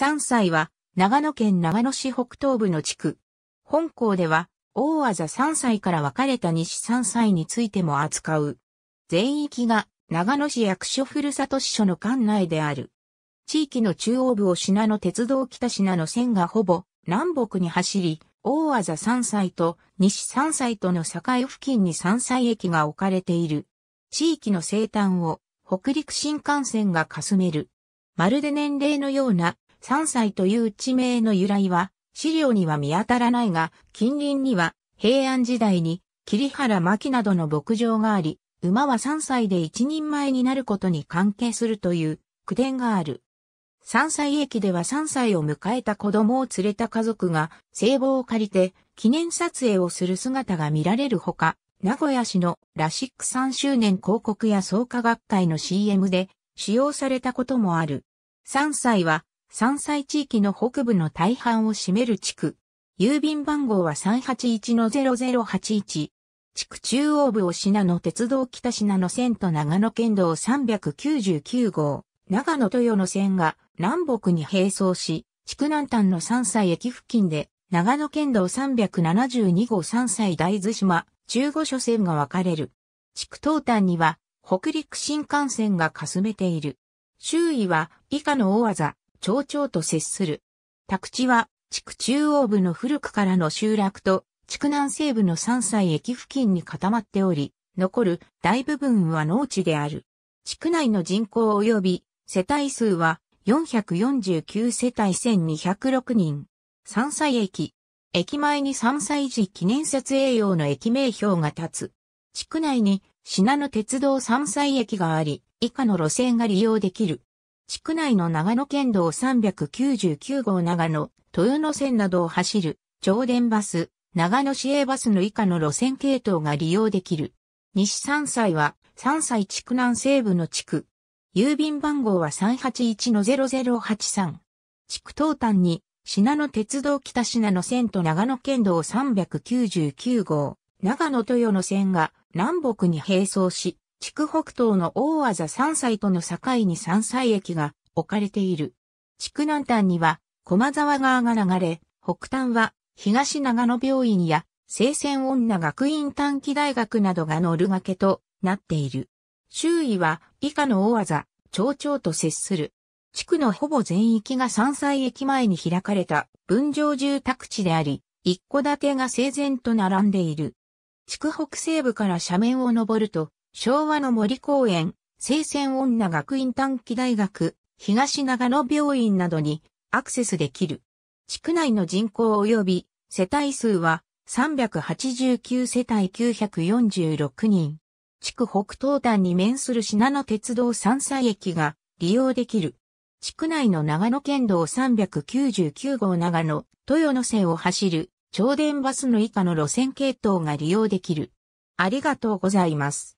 3歳は長野県長野市北東部の地区。本校では大技3歳から分かれた西3歳についても扱う。全域が長野市役所ふるさと支所の管内である。地域の中央部を品の鉄道北品の線がほぼ南北に走り、大技3歳と西3歳との境付近に3歳駅が置かれている。地域の生誕を北陸新幹線がかすめる。まるで年齢のような三歳という地名の由来は、資料には見当たらないが、近隣には、平安時代に、桐原牧などの牧場があり、馬は三歳で一人前になることに関係するという句伝がある。三歳駅では三歳を迎えた子供を連れた家族が聖望を借りて記念撮影をする姿が見られるほか、名古屋市のラシック3周年広告や創価学会の CM で使用されたこともある。三歳は山菜地域の北部の大半を占める地区。郵便番号は381-0081。地区中央部を品の鉄道北品の線と長野県道399号、長野豊野線が南北に並走し、地区南端の山菜駅付近で、長野県道372号山菜大豆島、中五所線が分かれる。地区東端には、北陸新幹線がかすめている。周囲は以下の大技、町長と接する。宅地は、地区中央部の古くからの集落と、地区南西部の山菜駅付近に固まっており、残る大部分は農地である。地区内の人口及び世帯数は449世帯1206人。山菜駅。駅前に山菜時記念撮影用の駅名標が立つ。地区内に、品の鉄道山菜駅があり、以下の路線が利用できる。地区内の長野県道399号長野、豊野線などを走る、超電バス、長野市営バスの以下の路線系統が利用できる。西山歳は、山歳。地区南西部の地区。郵便番号は381-0083。地区東端に、品野鉄道北品野線と長野県道399号、長野豊野線が南北に並走し、地区北東の大技山歳との境に山歳駅が置かれている。地区南端には駒沢川が流れ、北端は東長野病院や聖戦女学院短期大学などが乗る崖となっている。周囲は以下の大技、町長と接する。地区のほぼ全域が山歳駅前に開かれた分譲住宅地であり、一戸建てが整然と並んでいる。地区北西部から斜面を登ると、昭和の森公園、聖戦女学院短期大学、東長野病院などにアクセスできる。地区内の人口及び世帯数は389世帯946人。地区北東端に面する品野鉄道山菜駅が利用できる。地区内の長野県道399号長野、豊野線を走る、超電バスの以下の路線系統が利用できる。ありがとうございます。